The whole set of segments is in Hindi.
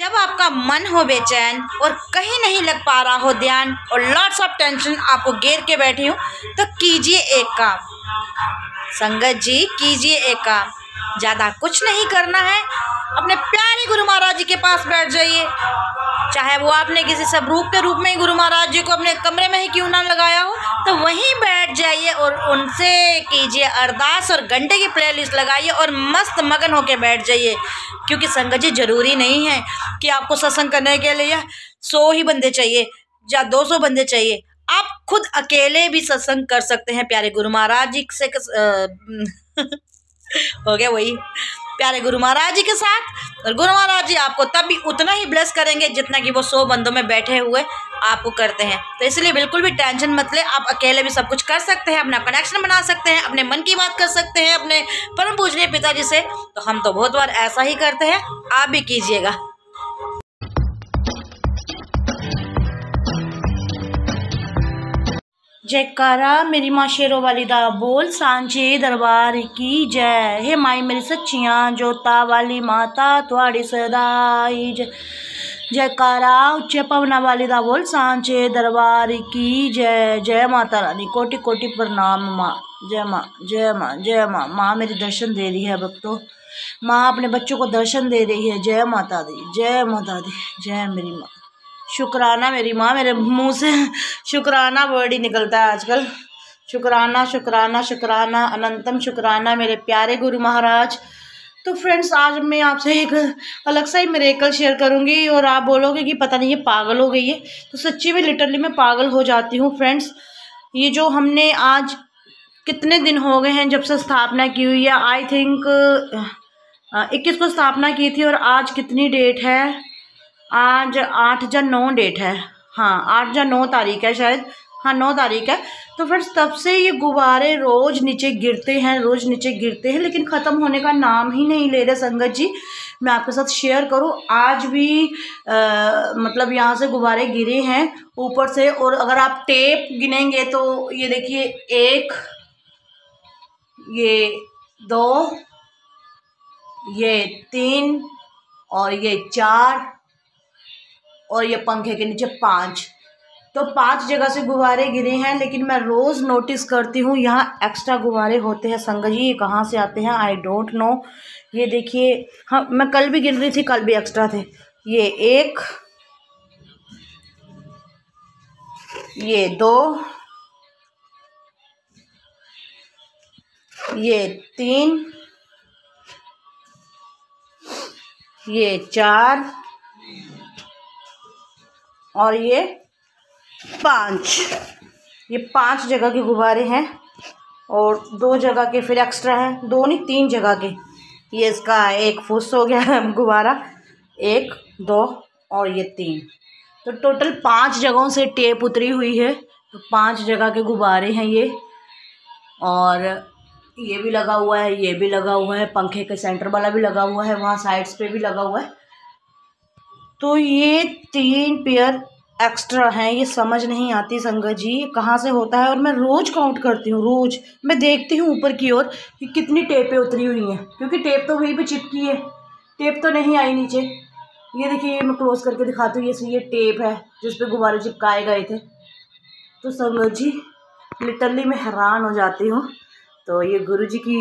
जब आपका मन हो बेचैन और कहीं नहीं लग पा रहा हो ध्यान और लॉट्स ऑफ टेंशन आपको घेर के बैठी हूँ तो कीजिए एक काम संगत जी कीजिए एक काम ज़्यादा कुछ नहीं करना है अपने प्यारे गुरु महाराज जी के पास बैठ जाइए चाहे वो आपने किसी सबरूप के रूप में ही गुरु महाराज जी को अपने कमरे में ही क्यों ना लगाया हो तो वहीं बैठ जाइए और उनसे कीजिए अरदास और घंटे की प्लेलिस्ट लगाइए और मस्त मगन होके बैठ जाइए क्योंकि संगत जी ज़रूरी नहीं है कि आपको सत्संग करने के लिए सौ ही बंदे चाहिए या दो सौ बंदे चाहिए आप खुद अकेले भी सत्संग कर सकते हैं प्यारे गुरु महाराज जी से हो गया वही प्यारे गुरु महाराज जी के साथ और गुरु महाराज जी आपको तब भी उतना ही ब्लेस करेंगे जितना कि वो सौ बंदों में बैठे हुए आपको करते हैं तो इसलिए बिल्कुल भी टेंशन मत ले आप अकेले भी सब कुछ कर सकते हैं अपना कनेक्शन बना सकते हैं अपने मन की बात कर सकते हैं अपने परम पूजनीय पिताजी से तो हम तो बहुत बार ऐसा ही करते हैं आप भी कीजिएगा जयकारा मेरी माँ शेरों वाली दा बोल सांझे दरबार की जय हे माई मेरी सच्चियाँ जोता वाली माता थोड़ी सदाई जय जयकारा उच्च पवना वाली दा बोल सांझे दरबार की जय जय माता रानी कोटि कोटि प्रणाम माँ जय माँ जय माँ जय माँ माँ मेरी दर्शन दे रही है भक्तों माँ अपने बच्चों को दर्शन दे रही है जय माता दी जय माता दी जय मेरी माँ शुक्राना मेरी माँ मेरे मुंह से शुक्राना वर्ड ही निकलता है आजकल शुक्राना शुक्राना शुक्राना अनंतम शुक्राना मेरे प्यारे गुरु महाराज तो फ्रेंड्स आज मैं आपसे एक अलग सा ही मेरेकल शेयर करूंगी और आप बोलोगे कि पता नहीं ये पागल हो गई है तो सच्ची में लिटरली मैं पागल हो जाती हूँ फ्रेंड्स ये जो हमने आज कितने दिन हो गए हैं जब से स्थापना की हुई है आई थिंक इक्कीस को स्थापना की थी और आज कितनी डेट है आज आठ या नौ डेट है हाँ आठ या नौ तारीख है शायद हाँ नौ तारीख है तो फिर तब से ये गुब्बारे रोज़ नीचे गिरते हैं रोज़ नीचे गिरते हैं लेकिन ख़त्म होने का नाम ही नहीं ले रहे संगत जी मैं आपके साथ शेयर करूँ आज भी आ, मतलब यहाँ से गुब्बारे गिरे हैं ऊपर से और अगर आप टेप गिनेंगे तो ये देखिए एक ये दो ये तीन और ये चार और ये पंखे के नीचे पांच तो पांच जगह से गुब्बारे गिरे हैं लेकिन मैं रोज़ नोटिस करती हूँ यहाँ एक्स्ट्रा गुब्बारे होते हैं संग जी ये कहाँ से आते हैं आई डोंट नो ये देखिए हाँ मैं कल भी गिन रही थी कल भी एक्स्ट्रा थे ये एक ये दो ये तीन ये चार और ये पांच ये पांच जगह के गुब्बारे हैं और दो जगह के फिर एक्स्ट्रा हैं दो नहीं तीन जगह के ये इसका एक फुस हो गया है गुब्बारा एक दो और ये तीन तो टोटल पांच जगहों से टेप उतरी हुई है तो पांच जगह के गुब्बारे हैं ये और ये भी लगा हुआ है ये भी लगा हुआ है पंखे के सेंटर वाला भी लगा हुआ है वहाँ साइड्स पे भी लगा हुआ है तो ये तीन पेयर एक्स्ट्रा हैं ये समझ नहीं आती संगत जी कहाँ से होता है और मैं रोज़ काउंट करती हूँ रोज़ मैं देखती हूँ ऊपर की ओर कि कितनी टेपें उतरी हुई हैं क्योंकि टेप तो वहीं पे चिपकी है टेप तो नहीं आई नीचे ये देखिए मैं क्लोज़ करके दिखाती हूँ ये ये टेप है जिस पर गुब्बारे चिपकाए गए थे तो संगत जी लिटरली मैं हैरान हो जाती हूँ तो ये गुरु जी की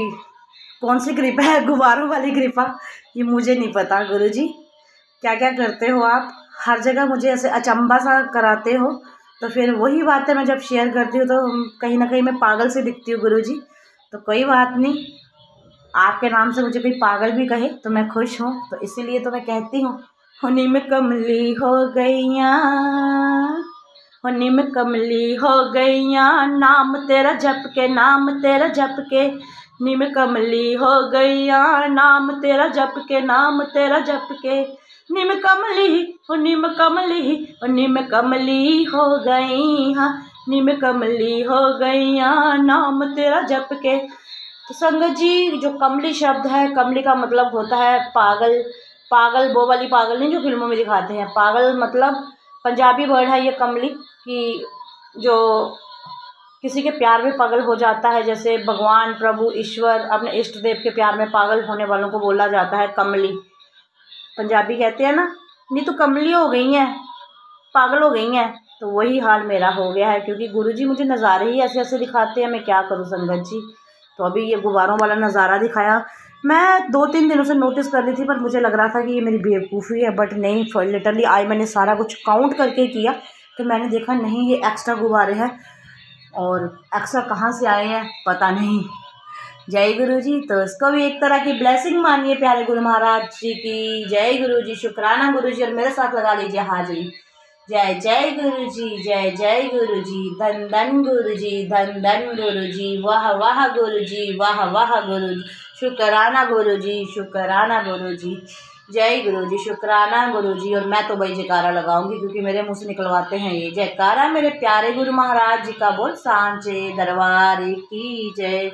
कौन सी कृपा है गुब्बारों वाली कृपा ये मुझे नहीं पता गुरु जी क्या क्या करते हो आप हर जगह मुझे ऐसे अचंबा सा कराते हो तो फिर वही बातें मैं जब शेयर करती हूँ तो कहीं ना कहीं मैं पागल से दिखती हूँ गुरु जी तो कोई बात नहीं आपके नाम से मुझे कोई पागल भी कहे तो मैं खुश हूँ तो इसीलिए तो मैं कहती हूँ होनी में कमली हो गैया होनी में कमली हो गैया नाम तेरा जप के नाम तेरा जप के निम कमली हो गैया नाम तेरा जप के नाम तेरा जप के निम कमली हो निम कमली हो निम कमली हो गई हाँ निम कमली हो गई हाँ नाम तेरा जप के तो संग जी जो कमली शब्द है कमली का मतलब होता है पागल पागल वो वाली पागल नहीं जो फिल्मों में दिखाते हैं पागल मतलब पंजाबी वर्ड है ये कमली कि जो किसी के प्यार में पागल हो जाता है जैसे भगवान प्रभु ईश्वर अपने इष्ट देव के प्यार में पागल होने वालों को बोला जाता है कमली पंजाबी कहते हैं ना नहीं तो कमली हो गई हैं पागल हो गई हैं तो वही हाल मेरा हो गया है क्योंकि गुरु जी मुझे नज़ारे ही ऐसे ऐसे दिखाते हैं मैं क्या करूँ संगत जी तो अभी ये गुब्बारों वाला नज़ारा दिखाया मैं दो तीन दिनों से नोटिस कर रही थी पर मुझे लग रहा था कि ये मेरी बेवकूफ़ी है बट नहीं लिटरली आई मैंने सारा कुछ काउंट करके किया तो मैंने देखा नहीं ये एक्स्ट्रा गुब्बारे हैं और एक्स्ट्रा कहाँ से आए हैं पता नहीं जय गुरु जी तो इसको भी एक तरह की ब्लेसिंग मानिए प्यारे गुरु महाराज जी की जय गुरु जी शुक्राना गुरु जी और मेरे साथ लगा लीजिए हाजिरी जय जय गुरु जी जय जय गुरु जी धन धन गुरु जी धन धन गुरु जी वाह वाह गुरु जी वाह वाह गुरु जी शुकराना गुरु जी शुकराना गुरु जी जय गुरु जी शुक्राना गुरु जी और मैं तो भाई जयकारा लगाऊंगी क्योंकि मेरे मुंह से निकलवाते हैं ये जयकारा मेरे प्यारे गुरु महाराज जी का बोल सांचे दरबार की जय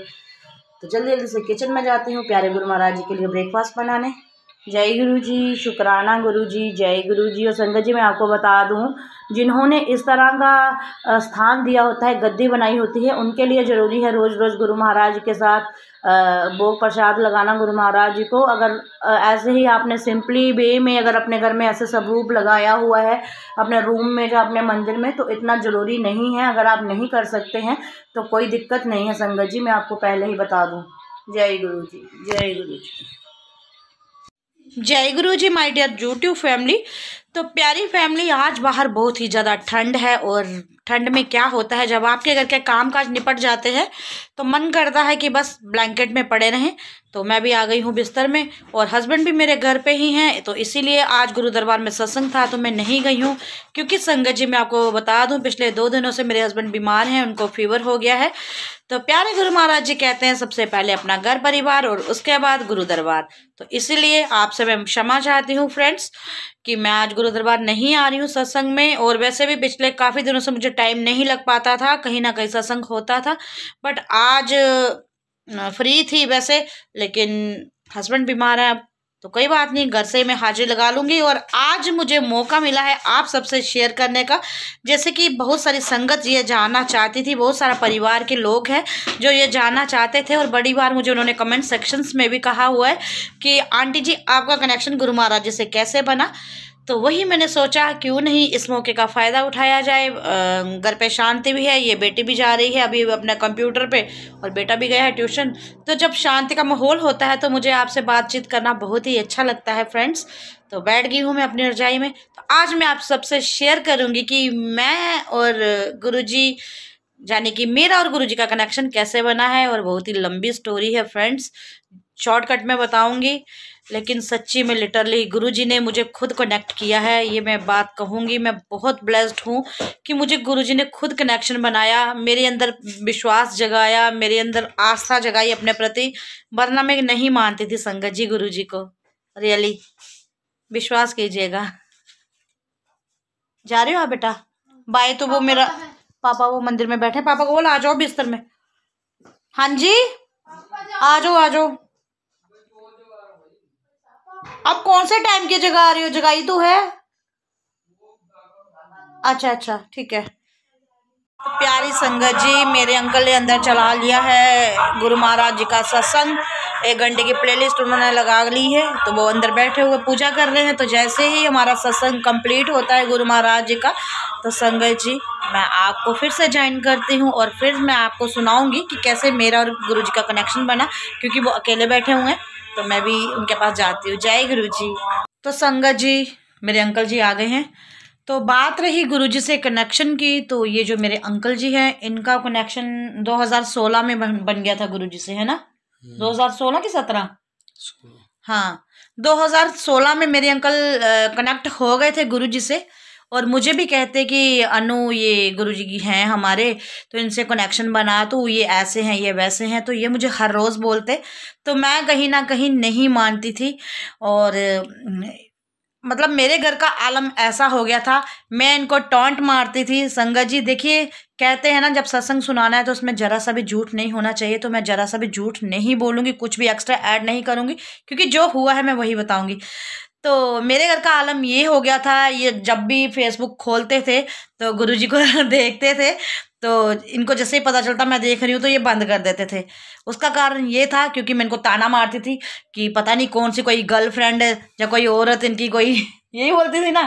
तो जल्दी जल्दी से किचन में जाती हूँ प्यारे गुरु महाराज जी के लिए ब्रेकफास्ट बनाने जय गुरु जी शुक्राना गुरु जी जय गुरु जी और संगत जी मैं आपको बता दूँ जिन्होंने इस तरह का स्थान दिया होता है गद्दी बनाई होती है उनके लिए ज़रूरी है रोज़ रोज़ गुरु महाराज के साथ भोग प्रसाद लगाना गुरु महाराज जी को अगर ऐसे ही आपने सिंपली वे में अगर अपने घर में ऐसे स्वरूप लगाया हुआ है अपने रूम में या अपने मंदिर में तो इतना ज़रूरी नहीं है अगर आप नहीं कर सकते हैं तो कोई दिक्कत नहीं है संगत जी मैं आपको पहले ही बता दूँ जय गुरु जी जय गुरु जी जय Guru ji my dear YouTube family तो प्यारी फैमिली आज बाहर बहुत ही ज़्यादा ठंड है और ठंड में क्या होता है जब आपके घर के काम काज निपट जाते हैं तो मन करता है कि बस ब्लैंकेट में पड़े रहें तो मैं भी आ गई हूँ बिस्तर में और हस्बैंड भी मेरे घर पे ही हैं तो इसीलिए आज गुरु दरबार में सत्संग था तो मैं नहीं गई हूँ क्योंकि संगत जी मैं आपको बता दूँ पिछले दो दिनों से मेरे हस्बैंड बीमार हैं उनको फीवर हो गया है तो प्यारे गुरु महाराज जी कहते हैं सबसे पहले अपना घर परिवार और उसके बाद गुरु दरबार तो इसीलिए आपसे मैं क्षमा चाहती हूँ फ्रेंड्स कि मैं आज गुरु दरबार नहीं आ रही हूँ सत्संग में और वैसे भी पिछले काफ़ी दिनों से मुझे टाइम नहीं लग पाता था कहीं ना कहीं सत्संग होता था बट आज फ्री थी वैसे लेकिन हस्बैंड बीमार है अब तो कोई बात नहीं घर से मैं हाजिर लगा लूँगी और आज मुझे मौका मिला है आप सबसे शेयर करने का जैसे कि बहुत सारी संगत ये जानना चाहती थी बहुत सारा परिवार के लोग हैं जो ये जानना चाहते थे और बड़ी बार मुझे उन्होंने कमेंट सेक्शंस में भी कहा हुआ है कि आंटी जी आपका कनेक्शन गुरु महाराज से कैसे बना तो वही मैंने सोचा क्यों नहीं इस मौके का फ़ायदा उठाया जाए घर पे शांति भी है ये बेटी भी जा रही है अभी अपना कंप्यूटर पे और बेटा भी गया है ट्यूशन तो जब शांति का माहौल होता है तो मुझे आपसे बातचीत करना बहुत ही अच्छा लगता है फ्रेंड्स तो बैठ गई हूँ मैं अपनी रजाई में तो आज मैं आप सबसे शेयर करूँगी कि मैं और गुरु जी यानी कि मेरा और गुरुजी का कनेक्शन कैसे बना है और बहुत ही लंबी स्टोरी है फ्रेंड्स शॉर्टकट में बताऊंगी लेकिन सच्ची में लिटरली गुरुजी ने मुझे खुद कनेक्ट किया है ये मैं बात कहूंगी मैं बहुत ब्लेस्ड हूँ कि मुझे गुरुजी ने खुद कनेक्शन बनाया मेरे अंदर विश्वास जगाया मेरे अंदर आस्था जगाई अपने प्रति वरना मैं नहीं मानती थी संगत जी गुरु जी को रियली विश्वास कीजिएगा जा रहे हो आप बेटा बाय तो वो मेरा पापा वो मंदिर में बैठे पापा को बोला आ जाओ बिस्तर में हाँ जी आ जाओ आ जाओ आप कौन से टाइम की जगह आ रही हो जगह तो है अच्छा अच्छा ठीक है प्यारी संगत जी मेरे अंकल ने अंदर चला लिया है गुरु महाराज जी का सत्संग एक घंटे की प्लेलिस्ट उन्होंने लगा ली है तो वो अंदर बैठे हुए पूजा कर रहे हैं तो जैसे ही हमारा सत्संग कंप्लीट होता है गुरु महाराज जी का तो संगत जी मैं आपको फिर से ज्वाइन करती हूँ और फिर मैं आपको सुनाऊँगी कि कैसे मेरा और गुरु जी का कनेक्शन बना क्योंकि वो अकेले बैठे हुए हैं तो मैं भी उनके पास जाती हूँ जय गुरु जी तो संगत जी मेरे अंकल जी आ गए हैं तो बात रही गुरु जी से कनेक्शन की तो ये जो मेरे अंकल जी हैं इनका कनेक्शन 2016 में बन गया था गुरु जी से है ना 2016 हम्म। की 17 हाँ 2016 में मेरे अंकल कनेक्ट हो गए थे गुरु जी से और मुझे भी कहते कि अनु ये गुरु जी हैं हमारे तो इनसे कनेक्शन बना तो ये ऐसे हैं ये वैसे हैं तो ये मुझे हर रोज़ बोलते तो मैं कहीं ना कहीं नहीं मानती थी और मतलब मेरे घर का आलम ऐसा हो गया था मैं इनको टॉन्ट मारती थी संगत जी देखिए कहते हैं ना जब सत्संग सुनाना है तो उसमें ज़रा सा भी झूठ नहीं होना चाहिए तो मैं ज़रा सा भी झूठ नहीं बोलूँगी कुछ भी एक्स्ट्रा ऐड नहीं करूँगी क्योंकि जो हुआ है मैं वही बताऊँगी तो मेरे घर का आलम ये हो गया था ये जब भी फेसबुक खोलते थे तो गुरुजी को देखते थे तो इनको जैसे ही पता चलता मैं देख रही हूँ तो ये बंद कर देते थे उसका कारण ये था क्योंकि मैं इनको ताना मारती थी कि पता नहीं कौन सी कोई गर्लफ्रेंड है या कोई औरत इनकी कोई यही बोलती थी ना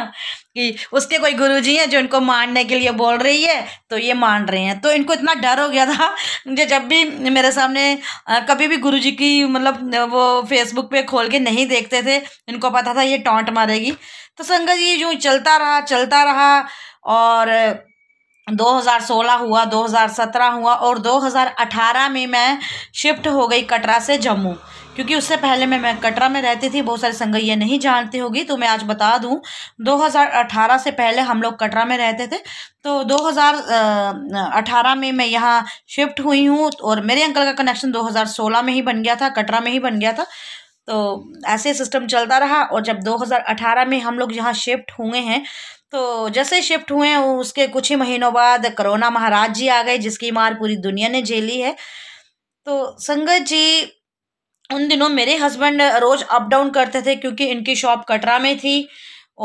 कि उसके कोई गुरुजी हैं जो इनको मारने के लिए बोल रही है तो ये मान रहे हैं तो इनको इतना डर हो गया था मुझे जब भी मेरे सामने कभी भी गुरुजी की मतलब वो फेसबुक पे खोल के नहीं देखते थे इनको पता था ये टॉन्ट मारेगी तो संगत ये जो चलता रहा चलता रहा और 2016 हुआ 2017 हुआ और 2018 में मैं शिफ्ट हो गई कटरा से जम्मू क्योंकि उससे पहले मैं मैं कटरा में रहती थी बहुत सारे ये नहीं जानती होगी तो मैं आज बता दूं 2018 से पहले हम लोग कटरा में रहते थे तो 2018 में मैं यहाँ शिफ्ट हुई हूँ और मेरे अंकल का कनेक्शन 2016 में ही बन गया था कटरा में ही बन गया था तो ऐसे सिस्टम चलता रहा और जब 2018 में हम लोग यहाँ शिफ्ट हुए हैं तो जैसे शिफ्ट हुए उसके कुछ ही महीनों बाद करोना महाराज जी आ गए जिसकी मार पूरी दुनिया ने झेली है तो संगत जी उन दिनों मेरे हस्बैंड रोज़ अप डाउन करते थे क्योंकि इनकी शॉप कटरा में थी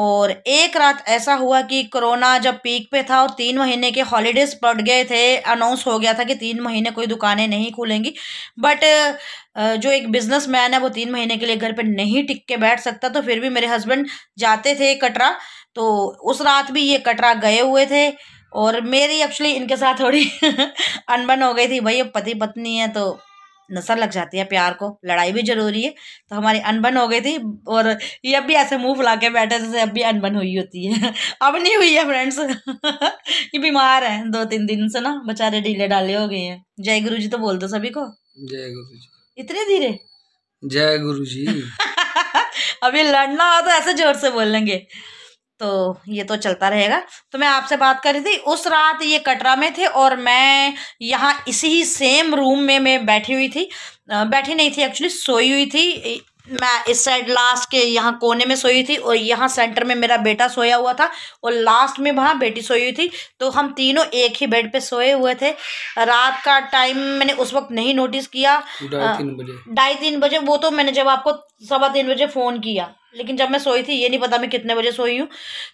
और एक रात ऐसा हुआ कि कोरोना जब पीक पे था और तीन महीने के हॉलीडेज़ पड़ गए थे अनाउंस हो गया था कि तीन महीने कोई दुकानें नहीं खुलेंगी बट जो एक बिज़नेस मैन है वो तीन महीने के लिए घर पे नहीं टिक के बैठ सकता तो फिर भी मेरे हस्बैंड जाते थे कटरा तो उस रात भी ये कटरा गए हुए थे और मेरी एक्चुअली इनके साथ थोड़ी अनबन हो गई थी भाई पति पत्नी है तो नसर लग जाती है प्यार को लड़ाई भी ज़रूरी है तो हमारी अनबन हो गई थी और ये अब भी ऐसे मुंह फुला के बैठे जैसे अब भी अनबन हुई होती है अब नहीं हुई है फ्रेंड्स ये बीमार है दो तीन दिन से ना बेचारे ढीले डाले हो गए हैं जय गुरु जी तो बोल दो सभी को जय गुरु जी इतने धीरे जय गुरु जी अभी लड़ना हो तो ऐसे जोर से बोलेंगे तो ये तो चलता रहेगा तो मैं आपसे बात कर रही थी उस रात ये कटरा में थे और मैं यहाँ इसी ही सेम रूम में मैं बैठी हुई थी बैठी नहीं थी एक्चुअली सोई हुई थी मैं इस साइड लास्ट के यहाँ कोने में सोई हुई थी और यहाँ सेंटर में मेरा बेटा सोया हुआ था और लास्ट में वहाँ बेटी सोई हुई थी तो हम तीनों एक ही बेड पे सोए हुए थे रात का टाइम मैंने उस वक्त नहीं नोटिस किया ढाई तीन बजे ढाई तीन बजे वो तो मैंने जब आपको सवा तीन बजे फ़ोन किया लेकिन जब मैं सोई थी ये नहीं पता मैं कितने बजे सोई हूँ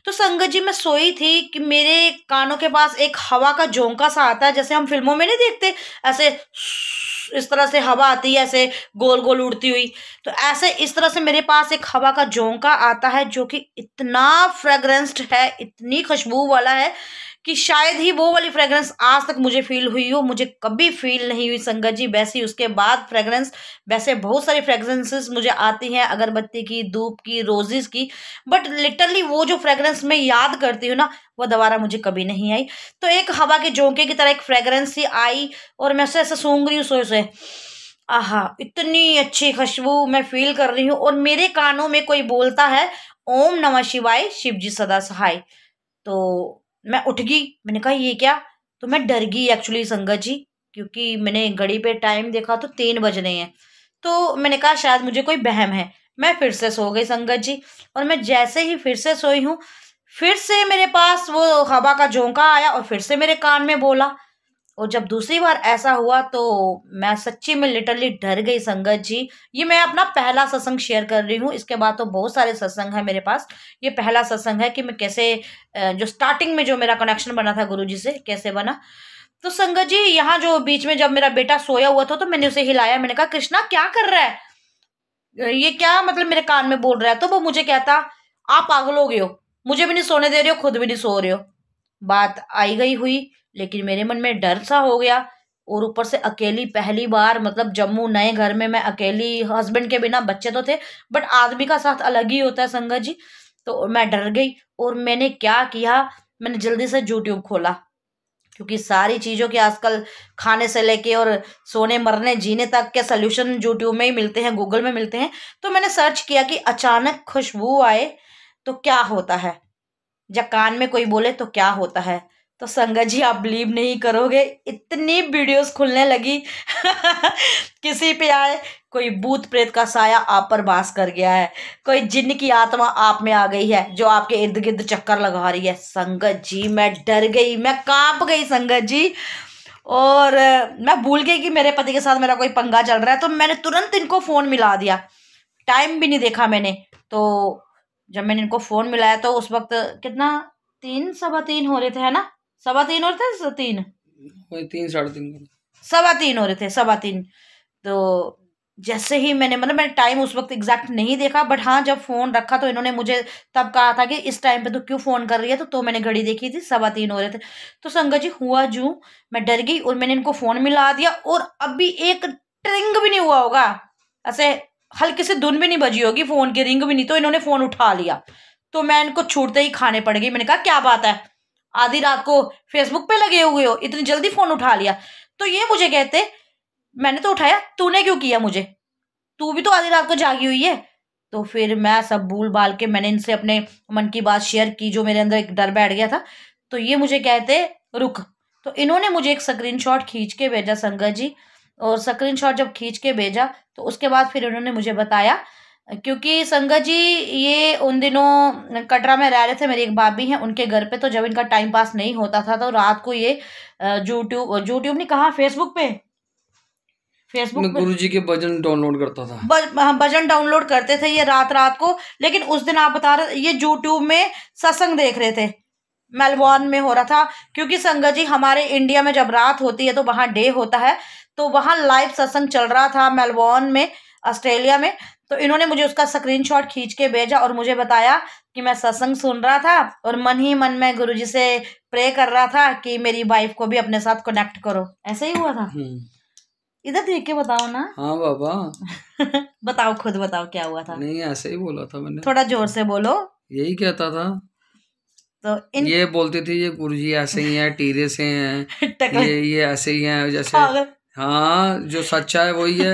तो संगत जी मैं सोई थी कि मेरे कानों के पास एक हवा का झोंका सा आता है जैसे हम फिल्मों में नहीं देखते ऐसे इस तरह से हवा आती है ऐसे गोल गोल उड़ती हुई तो ऐसे इस तरह से मेरे पास एक हवा का झोंका आता है जो कि इतना फ्रेग्रेंस्ड है इतनी खुशबू वाला है कि शायद ही वो वाली फ्रेगरेंस आज तक मुझे फील हुई हो मुझे कभी फील नहीं हुई संगत जी वैसे उसके बाद फ्रेगरेंस वैसे बहुत सारी फ्रेगरेंसेस मुझे आती हैं अगरबत्ती की धूप की रोजेस की बट लिटरली वो जो फ्रेगरेंस मैं याद करती हूँ ना वो दोबारा मुझे कभी नहीं आई तो एक हवा के झोंके की तरह एक फ्रेगरेंस ही आई और मैं उसे ऐसे सूंघ रही हूँ सोए सोए आह इतनी अच्छी खुशबू मैं फील कर रही हूँ और मेरे कानों में कोई बोलता है ओम नमः शिवाय शिव जी सदा सहाय तो मैं उठ गई मैंने कहा ये क्या तो मैं डर गई एक्चुअली संगत जी क्योंकि मैंने घड़ी पे टाइम देखा तो तीन बज रहे हैं तो मैंने कहा शायद मुझे कोई बहम है मैं फिर से सो गई संगत जी और मैं जैसे ही फिर से सोई हूँ फिर से मेरे पास वो हवा का झोंका आया और फिर से मेरे कान में बोला और जब दूसरी बार ऐसा हुआ तो मैं सच्ची में लिटरली डर गई संगत जी ये मैं अपना पहला सत्संग शेयर कर रही हूँ इसके बाद तो बहुत सारे सत्संग है मेरे पास ये पहला सत्संग है कि मैं कैसे जो स्टार्टिंग में जो मेरा कनेक्शन बना था गुरु जी से कैसे बना तो संगत जी यहाँ जो बीच में जब मेरा बेटा सोया हुआ था तो मैंने उसे हिलाया मैंने कहा कृष्णा क्या कर रहा है ये क्या मतलब मेरे कान में बोल रहा है तो वो मुझे कहता आप पागल हो गए हो मुझे भी नहीं सोने दे रहे हो खुद भी नहीं सो रहे हो बात आई गई हुई लेकिन मेरे मन में डर सा हो गया और ऊपर से अकेली पहली बार मतलब जम्मू नए घर में मैं अकेली हस्बैंड के बिना बच्चे तो थे बट आदमी का साथ अलग ही होता है संगत जी तो मैं डर गई और मैंने क्या किया मैंने जल्दी से यूट्यूब खोला क्योंकि सारी चीज़ों के आजकल खाने से लेके और सोने मरने जीने तक के सोल्यूशन यूट्यूब में ही मिलते हैं गूगल में मिलते हैं तो मैंने सर्च किया कि अचानक खुशबू आए तो क्या होता है कान में कोई बोले तो क्या होता है तो संगत जी आप बिलीव नहीं करोगे इतनी वीडियोस खुलने लगी किसी पे आए कोई भूत प्रेत का साया आप पर बास कर गया है कोई जिन की आत्मा आप में आ गई है जो आपके इर्द गिर्द चक्कर लगा रही है संगत जी मैं डर गई मैं कांप गई संगत जी और मैं भूल गई कि मेरे पति के साथ मेरा कोई पंगा चल रहा है तो मैंने तुरंत इनको फ़ोन मिला दिया टाइम भी नहीं देखा मैंने तो जब मैंने इनको फ़ोन मिलाया तो उस वक्त कितना तीन सवा तीन हो रहे थे है ना सवा तीन हो रहे थे तीन तीन साढ़े तीन सवा तीन हो रहे थे सवा तीन तो जैसे ही मैंने मतलब मैंने टाइम उस वक्त एग्जैक्ट नहीं देखा बट हाँ जब फ़ोन रखा तो इन्होंने मुझे तब कहा था कि इस टाइम पे तो क्यों फ़ोन कर रही है तो तो मैंने घड़ी देखी थी सवा तीन हो रहे थे तो संगत जी हुआ जू मैं डर गई और मैंने इनको फ़ोन मिला दिया और अभी एक ट्रिंग भी नहीं हुआ होगा ऐसे हल्के से धुन भी नहीं बजी होगी फ़ोन की रिंग भी नहीं तो इन्होंने फ़ोन उठा लिया तो मैं इनको छूटते ही खाने पड़ गई मैंने कहा क्या बात है आधी रात को फेसबुक पे लगे हुए हो इतनी जल्दी फ़ोन उठा लिया तो ये मुझे कहते मैंने तो उठाया तूने क्यों किया मुझे तू भी तो आधी रात को जागी हुई है तो फिर मैं सब भूल भाल के मैंने इनसे अपने मन की बात शेयर की जो मेरे अंदर एक डर बैठ गया था तो ये मुझे कहते रुक तो इन्होंने मुझे एक स्क्रीनशॉट खींच के भेजा संगत जी और स्क्रीन जब खींच के भेजा तो उसके बाद फिर उन्होंने मुझे बताया क्योंकि संगत जी ये उन दिनों कटरा में रह रहे थे मेरी एक भाभी हैं उनके घर पे तो जब इनका टाइम पास नहीं होता था तो रात को ये यूट्यूब यूट्यूब ने कहा फेसबुक पे फेसबुक पे गुरु जी के भजन डाउनलोड करता था हाँ, भजन डाउनलोड करते थे ये रात रात को लेकिन उस दिन आप बता रहे ये यूट्यूब में सत्संग देख रहे थे मेलबॉर्न में हो रहा था क्योंकि संगत जी हमारे इंडिया में जब रात होती है तो वहाँ डे होता है तो वहाँ लाइव सत्संग चल रहा था मेलबॉर्न में ऑस्ट्रेलिया में तो इन्होंने मुझे उसका स्क्रीनशॉट खींच के भेजा और मुझे बताया कि मैं सत्संग सुन रहा था और मन ही मन में गुरु जी से प्रे कर रहा था कि मेरी वाइफ को भी अपने साथ कनेक्ट करो ऐसे ही हुआ था हम्म। इधर देख के बताओ ना हाँ बाबा बताओ खुद बताओ क्या हुआ था नहीं ऐसे ही बोला था मैंने थोड़ा जोर से बोलो यही कहता था तो इन ये बोलती थी ये गुरु जी ऐसे ही हैं टीरे से हैं ये ये ऐसे ही हैं जैसे हाँ जो सच्चा है वही है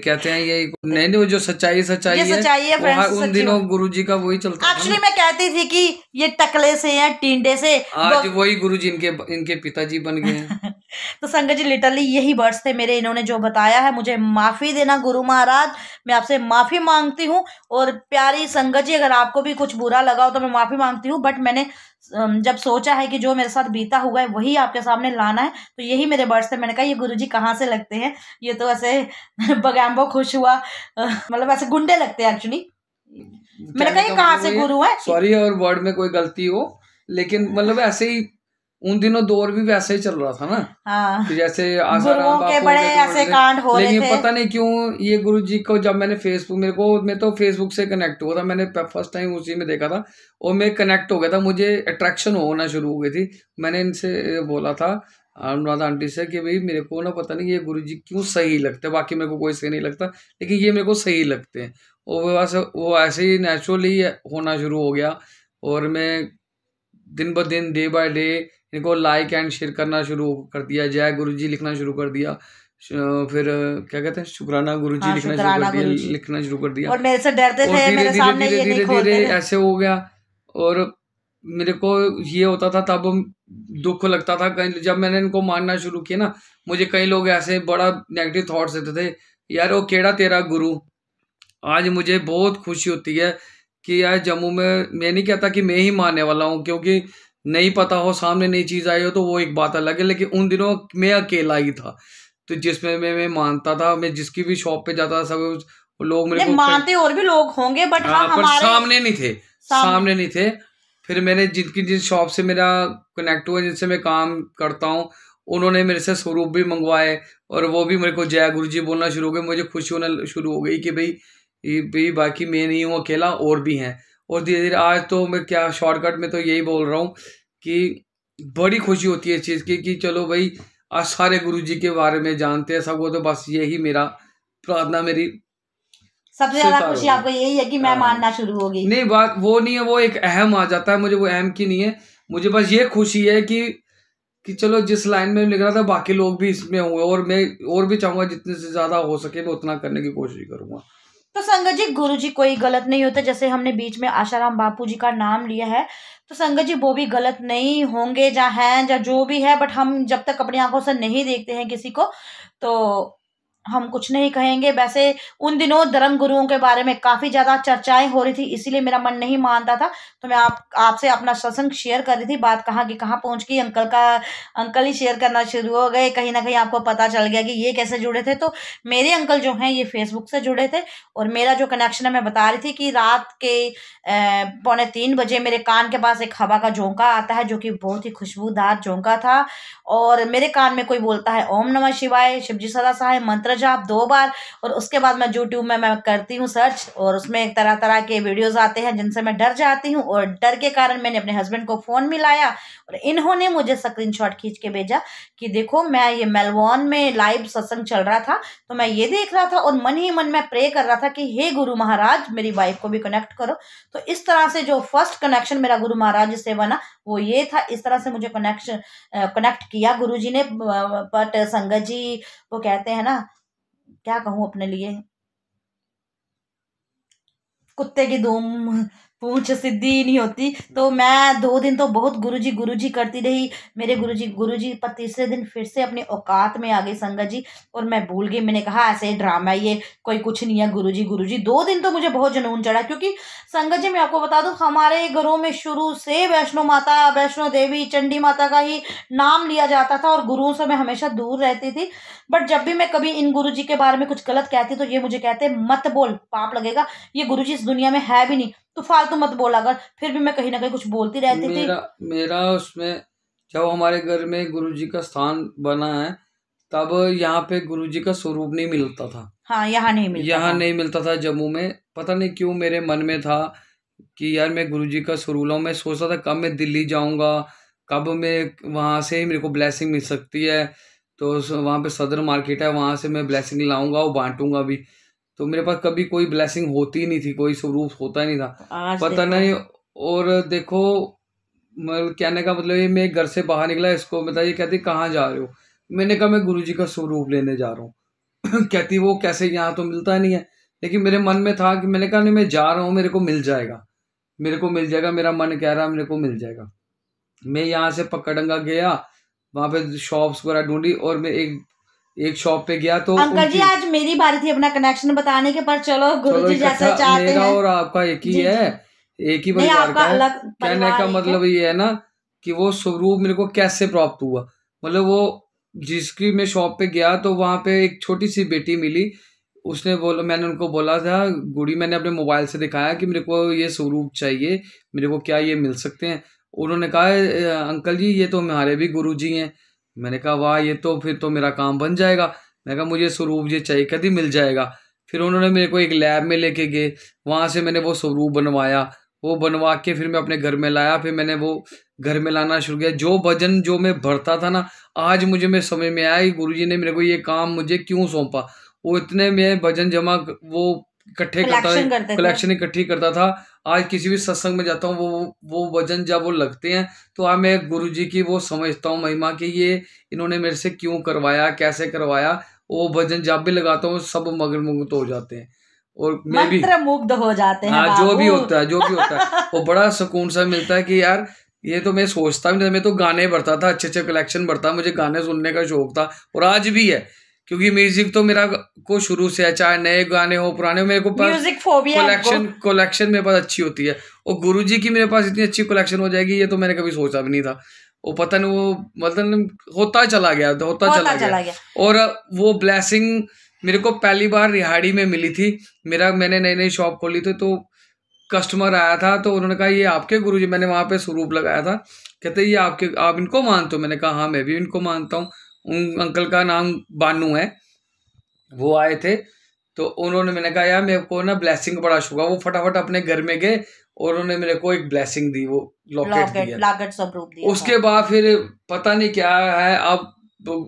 कहते हैं ये नहीं नहीं वो जो सच्चाई सच्चाई ये सच्चाई है, है उन दिनों गुरुजी का वही चलता एक्चुअली मैं कहती थी कि ये टकले से या टींडे से आज वही गुरुजी इनके इनके पिताजी बन गए हैं तो संगत जी लिटरली यही वर्ड्स थे मेरे इन्होंने जो बताया है मुझे माफ़ी देना गुरु महाराज मैं आपसे माफ़ी मांगती हूँ और प्यारी संगत जी अगर आपको भी कुछ बुरा लगा हो तो मैं माफ़ी मांगती हूँ बट मैंने जब सोचा है कि जो मेरे साथ बीता हुआ है वही आपके सामने लाना है तो यही मेरे वर्ड्स थे मैंने कहा ये गुरु जी कहाँ से लगते हैं ये तो ऐसे बगैम्बो खुश हुआ मतलब ऐसे गुंडे लगते हैं एक्चुअली मैंने कहा ये कहाँ से गुरु है सॉरी और वर्ड में कोई गलती हो लेकिन मतलब ऐसे ही उन दिनों दौर भी वैसे ही चल रहा था ना हाँ। जैसे गुरुओं के बड़े तो ऐसे कांड हो रहे लेकिन पता नहीं क्यों ये गुरु जी को जब मैंने फेसबुक मेरे को मैं तो फेसबुक से कनेक्ट हुआ था मैंने फर्स्ट टाइम उसी में देखा था और मैं कनेक्ट हो गया था मुझे अट्रैक्शन होना शुरू हो गई थी मैंने इनसे बोला था अनुराधा आंटी से कि भाई मेरे को ना पता नहीं ये गुरु जी क्यों सही लगते हैं बाकी मेरे को कोई सही नहीं लगता लेकिन ये मेरे को सही लगते हैं और वो ऐसे वो ऐसे ही नेचुरली होना शुरू हो गया और मैं दिन ब दिन डे बाय डे इनको लाइक एंड शेयर करना शुरू कर दिया जय गुरु जी लिखना शुरू कर दिया फिर क्या कहते हैं शुक्राना गुरु जी हाँ, लिखना शुरू कर दिया लिखना शुरू कर दिया और मेरे से डरते थे मेरे सामने धीरे धीरे धीरे ऐसे हो गया और मेरे को ये होता था तब दुख लगता था कहीं जब मैंने इनको मानना शुरू किया ना मुझे कई लोग ऐसे बड़ा नेगेटिव थॉट्स देते थे यार वो केड़ा तेरा गुरु आज मुझे बहुत खुशी होती है कि यार जम्मू में मैं नहीं कहता कि मैं ही मानने वाला हूँ क्योंकि नहीं पता हो सामने नई चीज़ आई हो तो वो एक बात अलग है लेकिन उन दिनों मैं अकेला ही था तो जिसमें मैं मैं मानता था मैं जिसकी भी शॉप पे जाता था सब लोग मेरे मानते और भी लोग होंगे बट हाँ, हाँ हमारे सामने नहीं थे सामने, सामने नहीं थे फिर मैंने जिनकी जिस शॉप से मेरा कनेक्ट हुआ जिनसे मैं काम करता हूँ उन्होंने मेरे से स्वरूप भी मंगवाए और वो भी मेरे को जय गुरु जी बोलना शुरू हो गए मुझे खुशी होना शुरू हो गई कि भाई भाई बाकी मैं नहीं हूँ अकेला और भी हैं और धीरे धीरे आज तो मैं क्या शॉर्टकट में तो यही बोल रहा हूँ कि बड़ी खुशी होती है इस चीज़ की कि चलो भाई आज सारे गुरु जी के बारे में जानते हैं सबको तो बस यही मेरा प्रार्थना मेरी सबसे ज्यादा खुशी आपको यही है कि मैं हाँ। मानना शुरू होगी नहीं बात वो नहीं है वो एक अहम आ जाता है मुझे वो अहम की नहीं है मुझे बस ये खुशी है कि कि चलो जिस लाइन में निकला था बाकी लोग भी इसमें हुए और मैं और भी चाहूँगा जितने से ज़्यादा हो सके मैं उतना करने की कोशिश करूँगा तो संगत जी गुरु जी कोई गलत नहीं होते जैसे हमने बीच में आशाराम बापू जी का नाम लिया है तो संगत जी वो भी गलत नहीं होंगे जहाँ हैं या जो भी है बट हम जब तक अपनी आंखों से नहीं देखते हैं किसी को तो हम कुछ नहीं कहेंगे वैसे उन दिनों धर्म गुरुओं के बारे में काफ़ी ज़्यादा चर्चाएं हो रही थी इसीलिए मेरा मन नहीं मानता था तो मैं आप आपसे अपना सत्संग शेयर कर रही थी बात कहाँ की कहाँ पहुँच गई अंकल का अंकल ही शेयर करना शुरू हो गए कहीं ना कहीं आपको पता चल गया कि ये कैसे जुड़े थे तो मेरे अंकल जो हैं ये फेसबुक से जुड़े थे और मेरा जो कनेक्शन है मैं बता रही थी कि रात के पौने तीन बजे मेरे कान के पास एक हवा का झोंका आता है जो कि बहुत ही खुशबूदार झोंका था और मेरे कान में कोई बोलता है ओम नमः शिवाय शिवजी सदा सहाय मंत्र तरह जो आप दो बार और उसके बाद मैं यूट्यूब में मैं करती हूँ सर्च और उसमें तरह तरह के वीडियोज़ आते हैं जिनसे मैं डर जाती हूँ और डर के कारण मैंने अपने हस्बैंड को फ़ोन मिलाया और इन्होंने मुझे स्क्रीन खींच के भेजा कि देखो मैं ये मेलबॉर्न में लाइव सत्संग चल रहा था तो मैं ये देख रहा था और मन ही मन में प्रे कर रहा था कि हे गुरु महाराज मेरी वाइफ को भी कनेक्ट करो तो इस तरह से जो फर्स्ट कनेक्शन मेरा गुरु महाराज से बना वो ये था इस तरह से मुझे कनेक्शन कनेक्ट किया गुरुजी ने बट संगत जी वो कहते हैं ना क्या कहूँ अपने लिए कुत्ते की दुम पूछ सिद्धि नहीं होती तो मैं दो दिन तो बहुत गुरुजी गुरुजी करती रही मेरे गुरुजी गुरुजी पर तीसरे दिन फिर से अपने औकात में आ गई संगत जी और मैं भूल गई मैंने कहा ऐसे ड्रामा ये कोई कुछ नहीं है गुरुजी गुरुजी दो दिन तो मुझे बहुत जुनून चढ़ा क्योंकि संगत जी मैं आपको बता दूँ हमारे घरों में शुरू से वैष्णो माता वैष्णो देवी चंडी माता का ही नाम लिया जाता था और गुरुओं से मैं हमेशा दूर रहती थी बट जब भी मैं कभी इन गुरु के बारे में कुछ गलत कहती तो ये मुझे कहते मत बोल पाप लगेगा ये गुरु इस दुनिया में है भी नहीं तो फालतू मत बोला कर फिर भी मैं कहीं ना कहीं कुछ बोलती रहती मेरा, थी मेरा उसमें जब हमारे घर में गुरु जी का स्थान बना है तब यहाँ पे गुरु जी का स्वरूप नहीं मिलता था हाँ यहाँ नहीं मिलता यहाँ नहीं मिलता था जम्मू में पता नहीं क्यों मेरे मन में था कि यार मैं गुरु जी का स्वरूप लाऊ मैं सोचता था कब मैं दिल्ली जाऊँगा कब मैं वहाँ से ही मेरे को ब्लैसिंग मिल सकती है तो वहां पे सदर मार्केट है वहां से मैं ब्लैसिंग लाऊंगा और बांटूंगा भी तो मेरे पास कभी कोई ब्लेसिंग होती नहीं थी कोई स्वरूप होता नहीं था पता नहीं और देखो मतलब कहने का मतलब ये मैं घर से बाहर निकला इसको मतलब ये कहती कहाँ जा रहे हो मैंने कहा मैं गुरुजी का स्वरूप लेने जा रहा हूँ कहती वो कैसे यहाँ तो मिलता नहीं है लेकिन मेरे मन में था कि मैंने कहा नहीं मैं जा रहा हूँ मेरे को मिल जाएगा मेरे को मिल जाएगा मेरा मन कह रहा है मेरे को मिल जाएगा मैं यहाँ से पकड़ंगा गया वहाँ पे शॉप्स वगैरह ढूंढी और मैं एक एक शॉप पे गया तो अंकल जी आज मेरी बारी थी अपना कनेक्शन बताने के पर चलो गुरु जी जैसे चाहते मेरा हैं और आपका एक ही है एक ही परिवार का अलग कहने का मतलब ये है ना कि वो स्वरूप मेरे को कैसे प्राप्त हुआ मतलब वो जिसकी मैं शॉप पे गया तो वहाँ पे एक छोटी सी बेटी मिली उसने बोला मैंने उनको बोला था गुड़ी मैंने अपने मोबाइल से दिखाया कि मेरे को ये स्वरूप चाहिए मेरे को क्या ये मिल सकते हैं उन्होंने कहा अंकल जी ये तो हमारे भी गुरु जी हैं मैंने कहा वाह ये तो फिर तो मेरा काम बन जाएगा मैंने कहा मुझे स्वरूप ये चाहिए कभी मिल जाएगा फिर उन्होंने मेरे को एक लैब में लेके गए वहाँ से मैंने वो स्वरूप बनवाया वो बनवा के फिर मैं अपने घर में लाया फिर मैंने वो घर में लाना शुरू किया जो भजन जो मैं भरता था ना आज मुझे मैं समझ में आया कि गुरुजी ने मेरे को ये काम मुझे क्यों सौंपा वो इतने में भजन जमा वो इकट्ठे करता था कलेक्शन इकट्ठी करता था आज किसी भी सत्संग में जाता हूँ वो वो वजन जब वो लगते हैं तो आज मैं गुरु जी की वो समझता हूँ महिमा की ये इन्होंने मेरे से क्यों करवाया कैसे करवाया वो वजन जब भी लगाता हूँ सब मगर मुग्ध हो जाते हैं और मैं भी मुग्ध हो जाते हैं हाँ जो भी होता है जो भी होता है वो बड़ा सुकून सा मिलता है कि यार ये तो मैं सोचता भी नहीं मैं तो गाने भरता था अच्छे अच्छे कलेक्शन भरता मुझे गाने सुनने का शौक था और आज भी है क्योंकि म्यूजिक तो मेरा को शुरू से है चाहे नए गाने हो पुराने हो मेरे को पास म्यूजिक फोबिया कलेक्शन कलेक्शन मेरे पास अच्छी होती है और गुरु जी की मेरे पास इतनी अच्छी कलेक्शन हो जाएगी ये तो मैंने कभी सोचा भी नहीं था वो पता नहीं वो मतलब होता चला गया होता, होता चला, चला गया।, गया और वो ब्लैसिंग मेरे को पहली बार रिहाड़ी में मिली थी मेरा मैंने नई नई शॉप खोली थी तो कस्टमर आया था तो उन्होंने कहा ये आपके गुरु जी मैंने वहाँ पे स्वरूप लगाया था कहते ये आपके आप इनको मानते हो मैंने कहा हाँ मैं भी इनको मानता हूँ उन अंकल का नाम बानू है वो आए थे तो उन्होंने मैंने कहा यार मेरे को ना ब्लेसिंग बड़ा शौक है वो फटाफट अपने घर में गए और उन्होंने मेरे को एक ब्लेसिंग दी वो लॉकेट दिया लॉकेट स्वरूप दिया उसके हाँ। बाद फिर पता नहीं क्या है अब गुरु